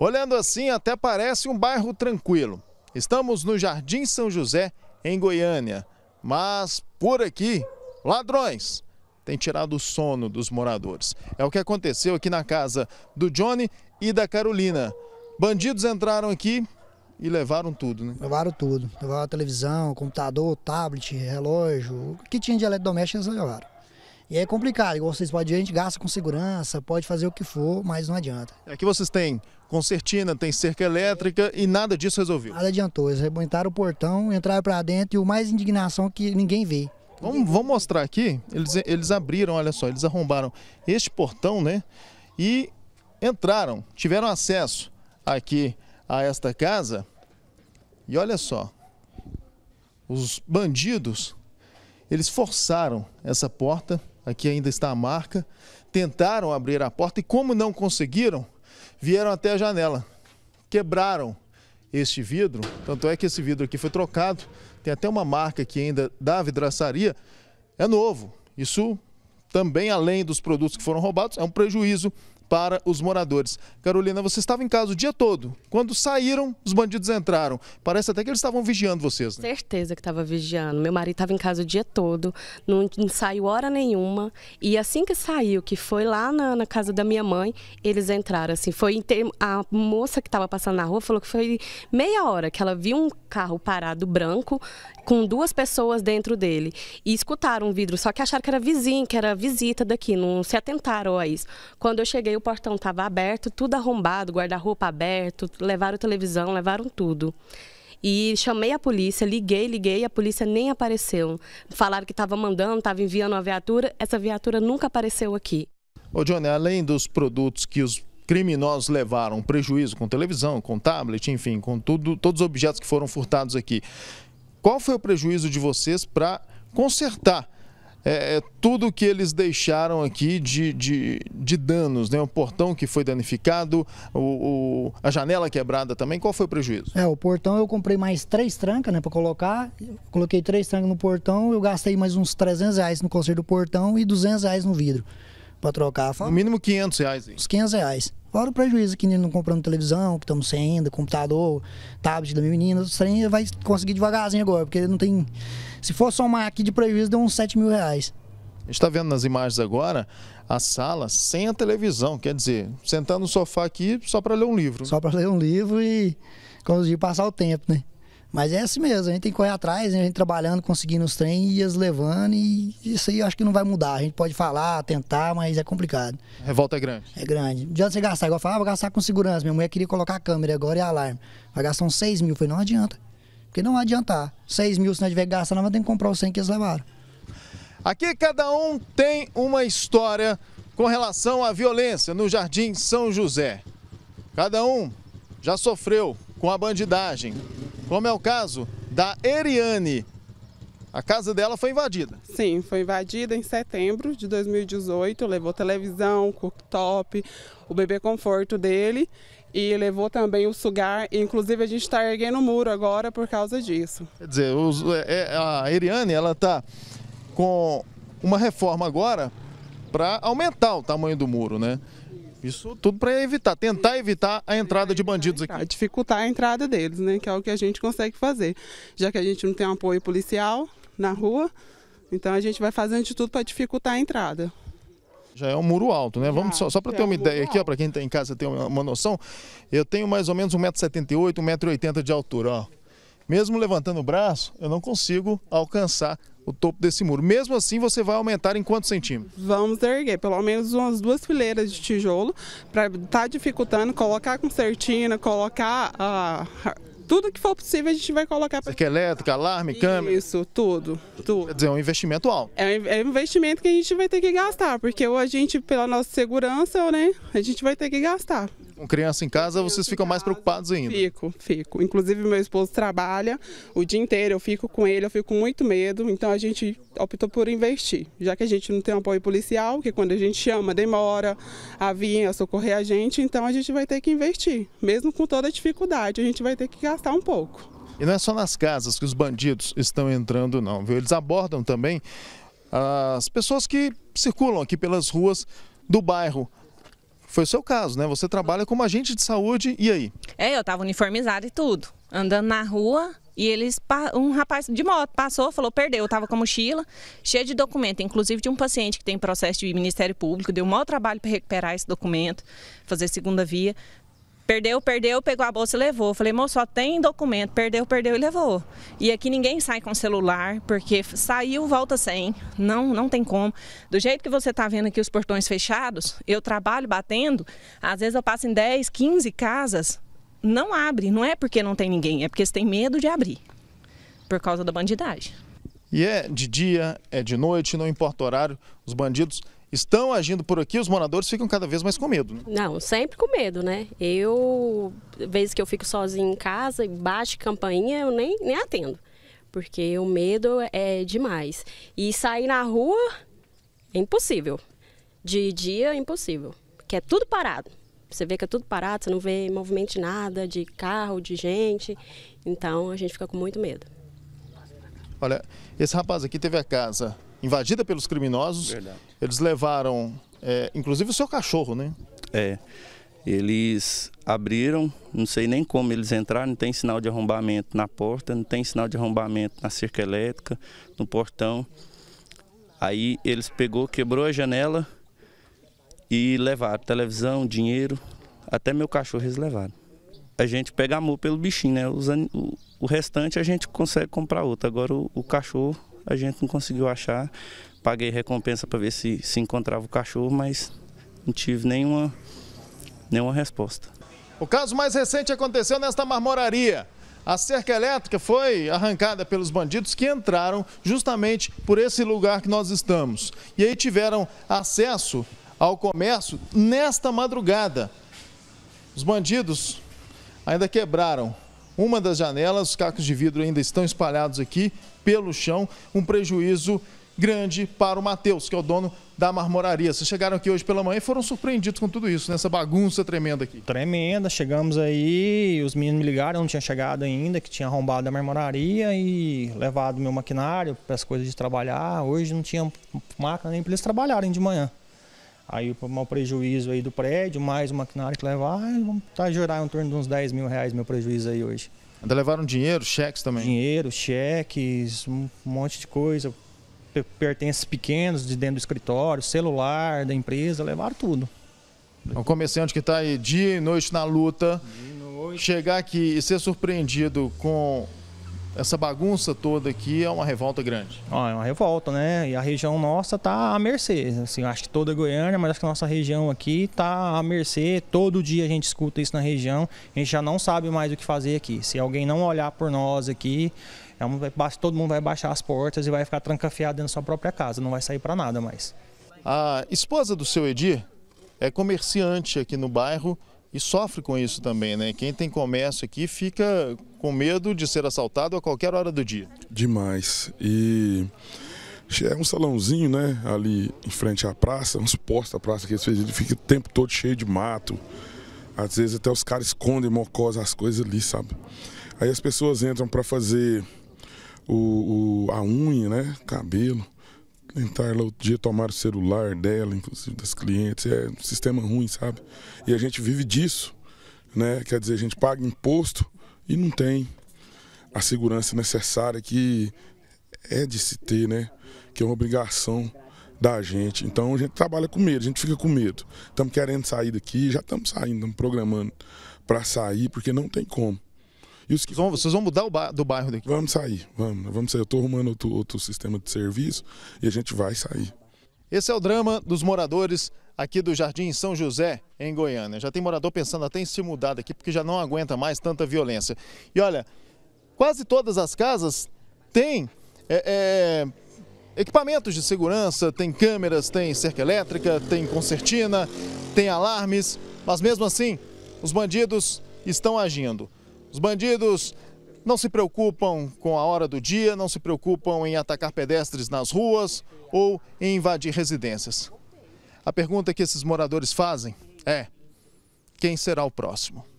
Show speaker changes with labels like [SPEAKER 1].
[SPEAKER 1] Olhando assim, até parece um bairro tranquilo. Estamos no Jardim São José, em Goiânia. Mas por aqui, ladrões têm tirado o sono dos moradores. É o que aconteceu aqui na casa do Johnny e da Carolina. Bandidos entraram aqui e levaram tudo, né?
[SPEAKER 2] Levaram tudo. Levaram a televisão, computador, tablet, relógio. O que tinha de eletrodoméstico eles levaram. E é complicado, igual vocês podem a gente gasta com segurança, pode fazer o que for, mas não adianta.
[SPEAKER 1] Aqui é vocês têm concertina, tem cerca elétrica e nada disso resolveu.
[SPEAKER 2] Nada adiantou, eles rebentaram o portão, entraram para dentro e o mais indignação é que ninguém vê. Vamos, vamos mostrar
[SPEAKER 1] aqui, eles, eles abriram, olha só, eles arrombaram este portão, né? E entraram, tiveram acesso aqui a esta casa. E olha só, os bandidos, eles forçaram essa porta aqui ainda está a marca, tentaram abrir a porta e, como não conseguiram, vieram até a janela, quebraram este vidro. Tanto é que esse vidro aqui foi trocado, tem até uma marca aqui ainda da vidraçaria. É novo. Isso também, além dos produtos que foram roubados, é um prejuízo para os moradores. Carolina, você estava em casa o dia todo. Quando saíram, os bandidos entraram. Parece até que eles estavam vigiando vocês.
[SPEAKER 3] Né? Certeza que estava vigiando. Meu marido estava em casa o dia todo, não, não saiu hora nenhuma. E assim que saiu, que foi lá na, na casa da minha mãe, eles entraram. Assim, foi a moça que estava passando na rua falou que foi meia hora que ela viu um carro parado branco com duas pessoas dentro dele e escutaram um vidro, só que acharam que era vizinho, que era visita daqui, não se atentaram a isso. Quando eu cheguei o portão estava aberto, tudo arrombado, guarda-roupa aberto, levaram televisão, levaram tudo. E chamei a polícia, liguei, liguei, a polícia nem apareceu. Falaram que estava mandando, estava enviando uma viatura, essa viatura nunca apareceu aqui.
[SPEAKER 1] Ô Johnny, além dos produtos que os criminosos levaram prejuízo com televisão, com tablet, enfim, com tudo, todos os objetos que foram furtados aqui, qual foi o prejuízo de vocês para consertar é, é, tudo que eles deixaram aqui de, de, de, danos, né? O portão que foi danificado, o, o, a janela quebrada também, qual foi o prejuízo?
[SPEAKER 2] É, o portão eu comprei mais três trancas, né, para colocar, coloquei três trancas no portão, eu gastei mais uns 300 reais no conserto do portão e 200 reais no vidro para trocar. Foi... No mínimo 500 reais. Hein? Uns 500 reais. Fora o prejuízo que não comprando televisão, que estamos sem ainda, computador, tablet da minha menina, você vai conseguir devagarzinho agora, porque não tem. Se for somar aqui de prejuízo, deu uns 7 mil reais.
[SPEAKER 1] A gente está vendo nas imagens agora a sala sem a televisão, quer dizer, sentando
[SPEAKER 2] no sofá aqui só para ler um livro. Só para ler um livro e conseguir passar o tempo, né? Mas é assim mesmo, a gente tem que correr atrás, né? a gente trabalhando, conseguindo os trem e as levando, e isso aí eu acho que não vai mudar. A gente pode falar, tentar, mas é complicado.
[SPEAKER 1] A revolta é grande.
[SPEAKER 2] É grande. Não adianta você gastar, igual eu falava, ah, vou gastar com segurança. Minha mulher queria colocar a câmera agora e alarme. Vai gastar uns 6 mil. Eu falei, não adianta. Porque não vai adiantar. 6 mil, se não tiver gastar, nós vamos ter que comprar os 100 que eles levaram.
[SPEAKER 1] Aqui cada um tem uma história com relação à violência no Jardim São José. Cada um já sofreu com a bandidagem, como é o
[SPEAKER 3] caso da Eriane. A casa dela foi invadida. Sim, foi invadida em setembro de 2018. Levou televisão, cooktop, o bebê conforto dele e levou também o sugar. Inclusive, a gente está erguendo o muro agora por causa disso. Quer
[SPEAKER 1] dizer, é, é, a Eriane ela está com uma reforma agora para aumentar o tamanho do muro, né? Isso tudo para
[SPEAKER 3] evitar, tentar evitar a entrada de bandidos aqui. Dificultar a entrada deles, né? Que é o que a gente consegue fazer. Já que a gente não tem um apoio policial na rua, então a gente vai fazendo de tudo para dificultar a entrada.
[SPEAKER 1] Já é um muro alto, né? Vamos só, só para ter é uma ideia aqui, para quem está em casa ter uma, uma, noção, eu tenho mais ou menos 1,78m, 1,80m de altura, ó. Mesmo levantando o braço, eu não consigo alcançar o topo desse muro. Mesmo assim, você vai aumentar em quantos centímetros?
[SPEAKER 3] Vamos erguer pelo menos umas duas fileiras de tijolo para estar tá dificultando, colocar concertina, colocar a ah, tudo que for possível a gente vai colocar. Que
[SPEAKER 1] elétrica, alarme, câmera? Isso, tudo,
[SPEAKER 3] tudo. Quer dizer, é um investimento alto. É, é, um investimento que a gente vai ter que gastar, porque ou a gente, pela nossa segurança, né, a gente vai ter que gastar. Com criança
[SPEAKER 1] em casa, vocês ficam mais preocupados ainda?
[SPEAKER 3] Fico, fico. Inclusive, meu esposo trabalha o dia inteiro, eu fico com ele, eu fico com muito medo, então a gente optou por investir. Já que a gente não tem um apoio policial, que quando a gente chama, demora a vir, a socorrer a gente, então a gente vai ter que investir. Mesmo com toda a dificuldade, a gente vai ter que gastar um pouco. E não
[SPEAKER 1] é só nas casas que os bandidos estão entrando, não, viu? Eles abordam também as pessoas que circulam aqui pelas ruas do bairro. Foi o seu caso, né? Você trabalha como agente de saúde, e aí?
[SPEAKER 2] É, eu estava uniformizada e tudo, andando na rua e eles, um rapaz de moto passou, falou, perdeu, eu estava com a mochila, cheia de documento, inclusive de um paciente que tem processo de Ministério Público, deu o maior trabalho para recuperar esse documento, fazer segunda via, Perdeu, perdeu, pegou a bolsa e levou. falei, moço, só tem documento. Perdeu, perdeu e levou. E aqui ninguém sai com celular, porque saiu, volta sem. Não, não tem como. Do jeito que você está vendo aqui os portões fechados, eu trabalho batendo, às vezes eu passo em 10, 15 casas, não abre. Não é porque não tem ninguém, é porque você tem medo de abrir, por causa da bandidagem.
[SPEAKER 1] E é de dia, é de noite, não importa o horário, os bandidos estão agindo por aqui, os moradores ficam cada vez mais com medo. Né?
[SPEAKER 2] Não, sempre
[SPEAKER 3] com medo, né? Eu, vezes que eu fico sozinha em casa, baixo de campainha, eu nem, nem atendo. Porque o medo é demais. E sair na rua é impossível. De dia é impossível. Porque é tudo parado. Você vê que é tudo parado, você não vê movimento de nada, de carro, de gente. Então a gente fica com muito
[SPEAKER 2] medo.
[SPEAKER 1] Olha, esse rapaz aqui teve a casa invadida pelos criminosos. Verdade. Eles levaram, é, inclusive, o seu cachorro, né?
[SPEAKER 2] É. Eles abriram, não sei nem como eles entraram, não tem sinal de arrombamento na porta, não tem sinal de arrombamento na cerca elétrica, no portão. Aí eles pegou, quebrou a janela e levaram televisão, dinheiro, até meu cachorro eles levaram. A gente pega amor pelo bichinho, né? o, o, restante a gente consegue comprar outro. Agora o, o cachorro a gente não conseguiu achar. Paguei recompensa para ver se, se encontrava o cachorro, mas não tive nenhuma, nenhuma resposta.
[SPEAKER 1] O caso mais recente aconteceu nesta marmoraria. A cerca elétrica foi arrancada pelos bandidos que entraram justamente por esse lugar que nós estamos. E aí tiveram acesso ao comércio nesta madrugada. Os bandidos ainda quebraram uma das janelas, os cacos de vidro ainda estão espalhados aqui pelo chão, um prejuízo grande para o Matheus, que é o dono da marmoraria. Vocês chegaram aqui hoje pela manhã e foram surpreendidos com tudo isso, nessa né? bagunça tremenda aqui. Tremenda, chegamos aí, os meninos me ligaram, não tinha chegado ainda, que tinha arrombado a marmoraria e levado meu maquinário para as coisas de trabalhar. Hoje não tinha máquina nem para eles trabalharem de manhã. Aí o prejuízo aí do prédio, mais o maquinário que levar, ah, vamos tá gerar em torno de uns 10 mil reais meu prejuízo aí hoje. Ainda levaram dinheiro, cheques também? Dinheiro, cheques, um monte de coisa, pertences pequenos de dentro do escritório, celular da empresa, levaram tudo. Um comerciante que está aí dia e noite na luta, noite. chegar aqui e ser surpreendido com essa bagunça toda aqui é uma revolta grande. Ah, é uma revolta, né? E a região nossa está à mercê. Assim, acho que toda Goiânia, mas acho que a nossa região aqui está à mercê. Todo dia a gente escuta isso na região. A gente já não sabe mais o que fazer aqui. Se alguém não olhar por nós aqui, é todo mundo vai baixar as portas e vai ficar trancafiado dentro da sua própria casa. Não vai sair para nada mais. A esposa do seu Edir é comerciante aqui no bairro e sofre com isso também, né? Quem tem comércio aqui fica com medo de ser assaltado a qualquer hora do dia.
[SPEAKER 2] Demais. E é um salãozinho, né? Ali em frente à praça, uns postos da praça que eles fez, ele fica o tempo todo cheio de mato. Às vezes até os caras escondem mocós, as coisas ali, sabe? Aí as pessoas entram para fazer o, o, a unha, né? Cabelo entraram lá outro dia, tomar o celular dela, inclusive das clientes. É um sistema ruim, sabe? E a gente vive disso, né? Quer dizer, a gente paga imposto e não tem a segurança necessária que é de se ter, né? Que é uma obrigação da gente. Então a gente trabalha com medo, a gente fica com medo. Estamos querendo sair daqui, já estamos saindo, estamos programando para sair, porque não tem como. Os... Vocês, vão, vocês vão mudar o ba... do bairro daqui? Vamos sair, vamos, vamos sair. Eu estou arrumando outro, outro sistema de serviço e a gente vai sair.
[SPEAKER 1] Esse é o drama dos moradores aqui do Jardim São José, em Goiânia. Já tem morador pensando até em se mudar daqui porque já não aguenta mais tanta violência. E olha, quase todas as casas têm é, é, equipamentos de segurança, tem câmeras, tem cerca elétrica, tem concertina, tem alarmes, mas mesmo assim os bandidos estão agindo. Os bandidos não se preocupam com a hora do dia, não se preocupam em atacar pedestres nas ruas ou em invadir residências. A pergunta que esses moradores fazem é: quem será o próximo?